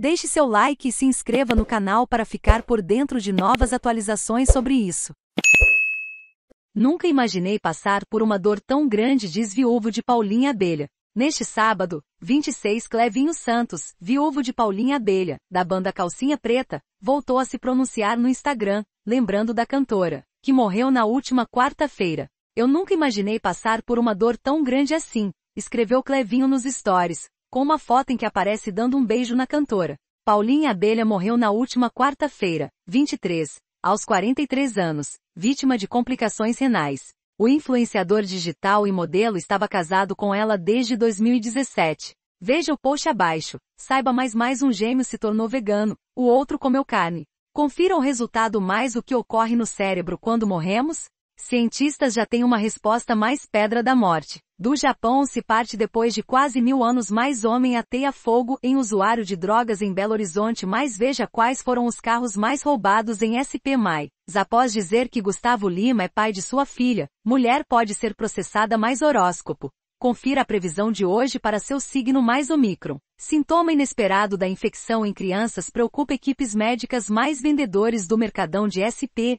Deixe seu like e se inscreva no canal para ficar por dentro de novas atualizações sobre isso. Nunca imaginei passar por uma dor tão grande, diz viúvo de Paulinha Abelha. Neste sábado, 26 Clevinho Santos, viúvo de Paulinha Abelha, da banda Calcinha Preta, voltou a se pronunciar no Instagram, lembrando da cantora, que morreu na última quarta-feira. Eu nunca imaginei passar por uma dor tão grande assim, escreveu Clevinho nos stories, com uma foto em que aparece dando um beijo na cantora. Paulinha Abelha morreu na última quarta-feira, 23, aos 43 anos, vítima de complicações renais. O influenciador digital e modelo estava casado com ela desde 2017. Veja o post abaixo. Saiba mais mais um gêmeo se tornou vegano, o outro comeu carne. Confira o resultado mais o que ocorre no cérebro quando morremos? Cientistas já têm uma resposta mais pedra da morte. Do Japão se parte depois de quase mil anos mais homem ateia fogo em usuário de drogas em Belo Horizonte mais veja quais foram os carros mais roubados em SP Mai. Após dizer que Gustavo Lima é pai de sua filha, mulher pode ser processada mais horóscopo. Confira a previsão de hoje para seu signo mais Omicron. Sintoma inesperado da infecção em crianças preocupa equipes médicas mais vendedores do mercadão de SP,